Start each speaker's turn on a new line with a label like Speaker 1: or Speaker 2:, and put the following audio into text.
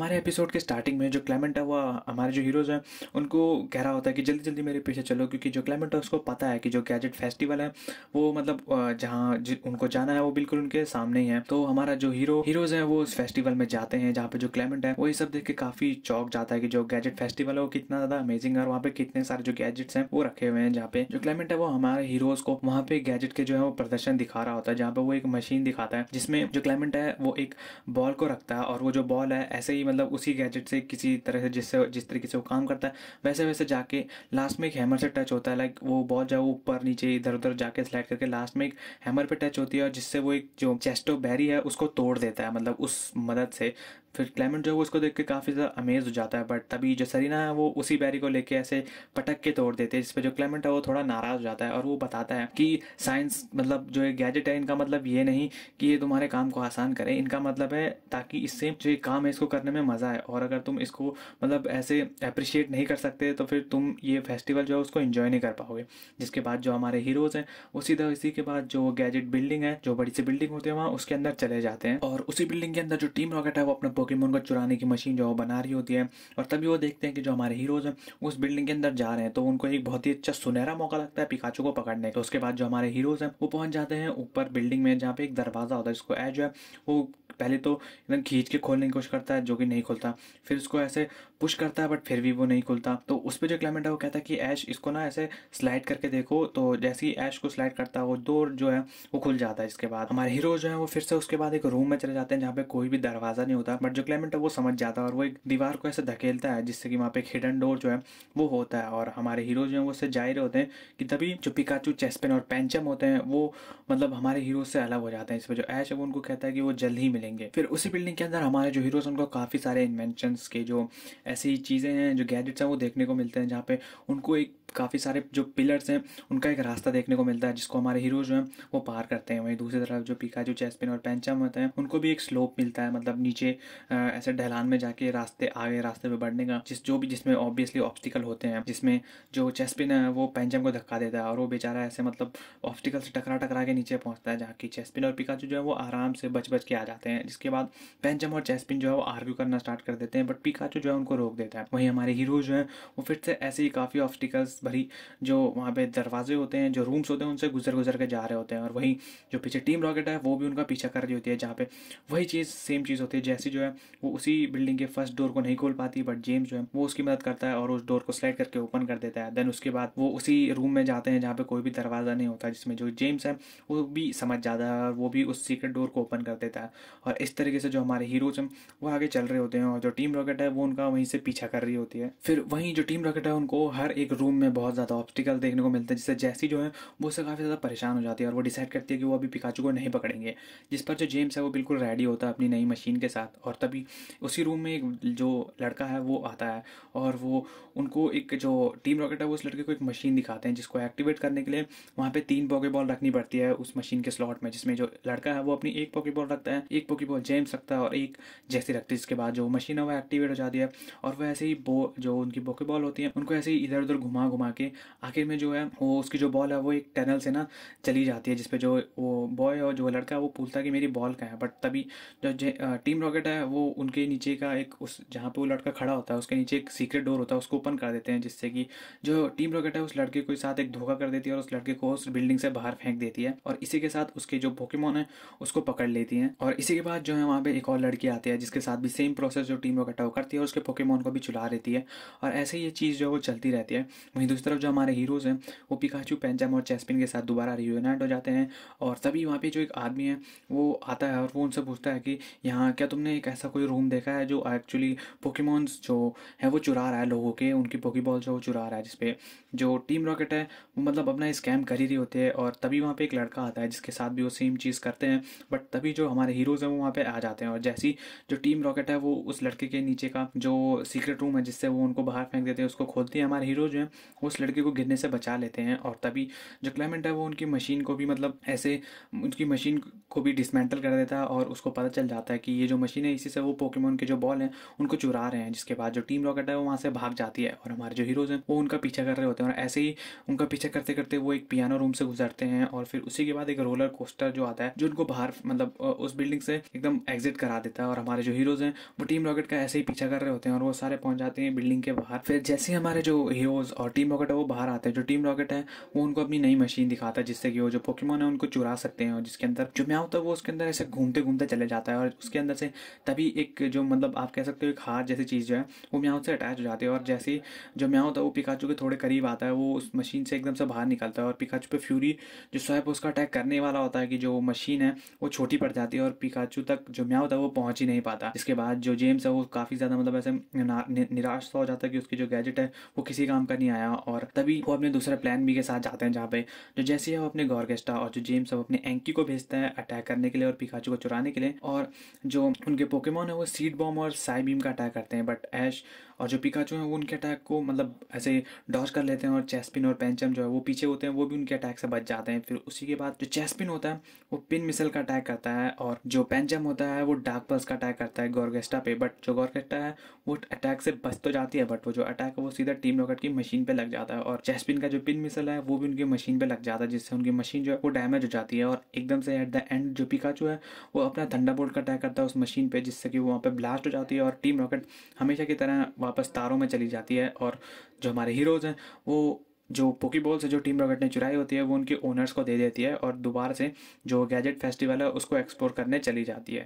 Speaker 1: हमारे एपिसोड के स्टार्टिंग में जो क्लाइमेंट है वह हमारे जो हीरोज़ हैं उनको कह रहा होता है कि जल्दी जल्दी मेरे पीछे चलो क्योंकि जो क्लाइमेंट है उसको पता है कि जो गैजेट फेस्टिवल है वो मतलब जहाँ उनको जाना है वो बिल्कुल उनके सामने ही है तो हमारा जो हीरो हीरोज़ हैं वो उस फेस्टिवल में जाते हैं जहाँ पे जो क्लाइमेंट है वही सब देख के काफ़ी चौक जाता है कि जो गैजेट फेस्टिवल है वो कितना ज़्यादा अमेजिंग है और वहाँ पे कितने सारे जो गैजेट्स हैं वो रखे हुए हैं जहाँ पे जो क्लाइमेंट है वो हमारे हीरोज़ को वहाँ पे गैजेट के जो है वो प्रदर्शन दिखा रहा होता है जहाँ पे वो एक मशीन दिखाता है जिसमें जो क्लाइमेंट है वो एक बॉल को रखता है और वो जो बॉल है ऐसे ही मतलब उसी गैजेट से किसी तरह से जिससे जिस तरीके से वो काम करता है वैसे वैसे जाके लास्ट में एक हैमर से टच होता है लाइक वो बहुत ज़्यादा ऊपर नीचे इधर उधर जाके स्लाइड करके लास्ट में एक हैमर पर टच होती है और जिससे वो एक जो चेस्टो बैरी है उसको तोड़ देता है मतलब उस मदद से फिर क्लाइमेंट जो है वो देख के काफ़ी ज़्यादा अमेज हो जाता है बट तभी जो सरीना है वो उसी बैरी को लेके ऐसे पटक के तोड़ देते हैं जिस पर जो क्लाइमेंट है वो थोड़ा नाराज़ हो जाता है और वो बताता है कि साइंस मतलब जो ये गैजेट है इनका मतलब ये नहीं कि ये तुम्हारे काम को आसान करे इनका मतलब है ताकि इससे जो ये काम है इसको करने में मज़ा आए और अगर तुम इसको मतलब ऐसे अप्रिशिएट नहीं कर सकते तो फिर तुम ये फेस्टिवल जो है उसको इन्जॉय नहीं कर पाओगे जिसके बाद जो हमारे हीरोज़ हैं वो सीधा इसी के बाद जो गैजेट बिल्डिंग है जो बड़ी सी बिल्डिंग होती है वहाँ उसके अंदर चले जाते हैं और उसी बिल्डिंग के अंदर जो टीम रॉकेट है वो अपने पोकेमोन को चुराने की मशीन जो वो बना रही होती है और तभी वो देखते हैं कि जो हमारे हीरोज़ हैं उस बिल्डिंग के अंदर जा रहे हैं तो उनको एक बहुत ही अच्छा सुनहरा मौका लगता है पिकाचू को पकड़ने तो उसके बाद जो हमारे हीरोज़ हैं वो पहुंच जाते हैं ऊपर बिल्डिंग में जहाँ पे एक दरवाज़ा होता है जिसको ए जो है वो पहले तो एकदम खींच के खोलने की कोशिश करता है जो कि नहीं खुलता फिर उसको ऐसे पुश करता है बट फिर भी वो नहीं खुलता तो उस पर जो क्लाइमेट है वो कहता है कि ऐश इसको ना ऐसे स्लाइड करके देखो तो जैसे ही ऐश को स्लाइड करता है वो डोर जो है वो खुल जाता है इसके बाद हमारे हीरो जो है वो फिर से उसके बाद एक रूम में चले जाते हैं जहाँ पे कोई भी दरवाज़ा नहीं होता बट जो क्लेमेंट है वो समझ जाता है और वो एक दीवार को ऐसे धकेलता है जिससे कि वहाँ पे एक हिडन डोर जो है वो होता है और हमारे हीरो जो हैं वो उससे जाहिर होते हैं कि तभी जो पिकाचू चेस्पेन और पेंचम होते हैं वो मतलब हमारे हीरो से अलग हो जाते हैं इस पर जो ऐश है वो उनको कहता है कि वो जल्द ही मिलेंगे फिर उसी बिल्डिंग के अंदर हमारे जो हीरोज उनको काफ़ी सारे इन्वेंशन के जो ऐसी चीज़ें हैं जो गैजेट्स हैं वो देखने को मिलते हैं जहाँ पे उनको एक काफ़ी सारे जो पिलर्स हैं उनका एक रास्ता देखने को मिलता है जिसको हमारे हीरो जो हैं वो पार करते हैं वहीं दूसरी तरफ जो पिकाचू चेस्पेन और पेंचम होते हैं उनको भी एक स्लोप मिलता है मतलब नीचे ऐसे ढलान में जाके रास्ते आगे रास्ते पे बढ़ने का जिस जो भी जिसमें ऑब्वियसली ऑप्टिकल होते हैं जिसमें जो चेस्पिन है वो पेंजम को धक्का देता है और वो बेचारा ऐसे मतलब ऑप्टिकल से टकरा टकरा के नीचे पहुंचता है जहाँ की चेस्पिन और पिकाचू जो है वो आराम से बच बच के आ जाते हैं जिसके बाद पेंजम और चेस्पिन जो है वो आर्ग्यू करना स्टार्ट कर देते हैं बट पिकाचू जो है उनको रोक देता है वहीं हमारे हीरो जो है वो फिर से ऐसे ही काफ़ी ऑप्टिकल्स भरी जो वहाँ पे दरवाजे होते हैं जो रूम्स होते हैं उनसे गुजर गुजर के जा रहे होते हैं और वहीं जो पीछे टीम रॉकेट है वो भी उनका पीछा कर रही होती है जहाँ पे वही चीज़ सेम चीज़ होती है जैसी जो है है वो उसी बिल्डिंग के फर्स्ट डोर को नहीं खोल पाती बट जेम्स जो है वो उसकी मदद करता है और उस डोर को स्लाइड करके ओपन कर देता है देन उसके बाद वो उसी रूम में जाते हैं जहाँ पे कोई भी दरवाज़ा नहीं होता जिसमें जो जेम्स है वो भी समझ जाता है और वो भी उस सीक्रेट डोर को ओपन कर देता है और इस तरीके से जो हमारे हीरोज हैं वो आगे चल रहे होते हैं और जो टीम रॉकेट है वो उनका वहीं से पीछा कर रही होती है फिर वहीं जो टीम रॉकेट है उनको हर एक रूम में बहुत ज़्यादा ऑप्टिकल देखने को मिलता है जिससे जैसी जो है वो उससे काफ़ी ज़्यादा परेशान हो जाती है और वो डिसाइड करती है कि वो अभी पिकाचू को नहीं पकड़ेंगे जिस पर जो जेम्स है वो बिल्कुल रेडी होता है अपनी नई मशीन के साथ और और तभी उसी रूम में एक जो लड़का है वो आता है और वो उनको एक जो टीम रॉकेट है वो उस लड़के को एक मशीन दिखाते हैं जिसको एक्टिवेट करने के लिए वहाँ पे तीन पॉके बॉल रखनी पड़ती है उस मशीन के स्लॉट में जिसमें जो लड़का है वो अपनी एक पॉकी बॉल रखता है एक पॉकी बॉल जेम्स रखता है और एक जैसी रखती है जिसके बाद जो मशीन है वो एक्टिवेट हो जाती है और वो ऐसे ही बो जो उनकी पॉके बॉल होती है उनको ऐसे ही इधर उधर घुमा घुमा के आखिर में जो है वो उसकी जो बॉल है वो एक टनल से ना चली जाती है जिसपे जो वो बॉय और जो लड़का है वो पूछता है कि मेरी बॉल कहाँ है बट तभी जो टीम रॉकेट है वो उनके नीचे का एक उस जहाँ पे वो लड़का खड़ा होता है उसके नीचे एक सीक्रेट डोर होता है उसको ओपन कर देते हैं जिससे कि जो टीम रॉकेट है उस लड़के को साथ एक धोखा कर देती है और उस लड़के को उस बिल्डिंग से बाहर फेंक देती है और इसी के साथ उसके जो पोकेमोन है उसको पकड़ लेती है और इसी के बाद जो है वहाँ पे एक और लड़की आती है जिसके साथ भी सेम प्रोसेस जो टीम रॉकेट है वो करती है और उसके पोकेमोन को भी चुला देती है और ऐसे ही ये चीज़ जो है वो चलती रहती है वहीं दूसरी तरफ जो हमारे हीरोज़ हैं वो पिकाचू पेंजम और चेस्पिन के साथ दोबारा रियूनाइट हो जाते हैं और तभी वहाँ पे जो एक आदमी है वो आता है और वो उनसे पूछता है कि यहाँ क्या तुमने एक ऐसा कोई रूम देखा है जो एक्चुअली पोकेमॉन्स जो है वो चुरा रहा है लोगों के उनकी पोकीबॉल जो चुरा रहा है जिसपे जो टीम रॉकेट है वो मतलब अपना स्कैम कर ही रही होती है और तभी वहाँ पे एक लड़का आता है जिसके साथ भी वो सेम चीज़ करते हैं बट तभी जो हमारे हीरोज़ हैं वो वहाँ पर आ जाते हैं और जैसी जो टीम रॉकेट है वो उस लड़के के नीचे का जो सीक्रेट रूम है जिससे वो उनको बाहर फेंक देते हैं उसको खोलते हैं हमारे हीरो जो है उस लड़के को गिरने से बचा लेते हैं और तभी जो क्लाइमेंट है वो उनकी मशीन को भी मतलब ऐसे उनकी मशीन को भी डिसमेंटल कर देता है और उसको पता चल जाता है कि ये जो मशीन है इसी किसी से वो पोकेमोन के जो बॉल हैं उनको चुरा रहे हैं जिसके बाद जो टीम रॉकेट है वो वहाँ से भाग जाती है और हमारे जो हीरोज़ हैं वो उनका पीछा कर रहे होते हैं और ऐसे ही उनका पीछा करते करते वो एक पियानो रूम से गुजरते हैं और फिर उसी के बाद एक रोलर कोस्टर जो आता है जो उनको बाहर मतलब उस बिल्डिंग से एकदम एग्जिट करा देता है और हमारे जो हीरोज़ हैं वो टीम रॉकेट का ऐसे ही पीछा कर रहे होते हैं और वो सारे पहुँच जाते हैं बिल्डिंग के बाहर फिर जैसे ही हमारे जो हीरोज़ और टीम रॉकेट है वो बाहर आते हैं जो टीम रॉकेट है वो उनको अपनी नई मशीन दिखाता है जिससे कि वो जो पोकेमोन है उनको चुरा सकते हैं और जिसके अंदर जो म्याव होता है वो उसके अंदर ऐसे घूमते घूमते चले जाता है और उसके अंदर से तभी भी एक जो मतलब आप कह सकते हो एक हाथ जैसी चीज़ जो है वो म्याओ से अटैच हो जाती है और जैसे ही जो म्याओ होता है वो पिकाचू के थोड़े करीब आता है वो उस मशीन से एकदम से बाहर निकलता है और पिकाचू पे फ्यूरी जो स्वैप उसका अटैक करने वाला होता है कि जो मशीन है वो छोटी पड़ जाती है और पिकाचू तक जो म्याओ होता है वो पहुँच ही नहीं पाता इसके बाद जो जेम्स है वो काफ़ी ज़्यादा मतलब ऐसे निराश हो जाता है कि उसकी जो गैजेट है वो किसी काम का नहीं आया और तभी वो अपने दूसरे प्लान भी के साथ जाते हैं जहाँ पे जो जैसे ही वो अपने गौरगेस्टा और जो जेम्स है वो अपने एंकी को भेजता है अटैक करने के लिए और पिकाचू को चुराने के लिए और जो उनके पोक पोकेमोन है वो सीड बॉम और साई बीम का अटैक करते हैं बट ऐश और जो पिकाचू हैं वो उनके अटैक को मतलब ऐसे डॉज कर लेते हैं और चेस्पिन और पेंचम जो है वो पीछे होते हैं वो भी उनके अटैक से बच जाते हैं फिर उसी के बाद जो चेस्पिन होता है वो पिन मिसल का अटैक करता है और जो पेंचम होता है वो डार्क पल्स का अटैक करता है गोरगेस्टा पे बट जो गोरगेस्टा है वो अटैक से बच तो जाती है बट वो जो अटैक है वो सीधा टीम रॉकेट की मशीन पर लग जाता है और चेस्पिन का जो पिन मिसल है वो भी उनकी मशीन पर लग जाता है जिससे उनकी मशीन जो है वो डैमेज हो जाती है और एकदम से एट द एंड जो पिकाचू है वो अपना थंडा का अटैक करता है उस मशीन पर जिससे कि वहाँ पर ब्लास्ट हो जाती है और टीम रॉकेट हमेशा की तरह वापस तारों में चली जाती है और जो हमारे हीरोज़ हैं वो जो पोकीबॉल से जो टीम रॉकेट ने चुराई होती है वो उनके ओनर्स को दे देती है और दोबारा से जो गैजेट फेस्टिवल है उसको एक्सप्लोर करने चली जाती है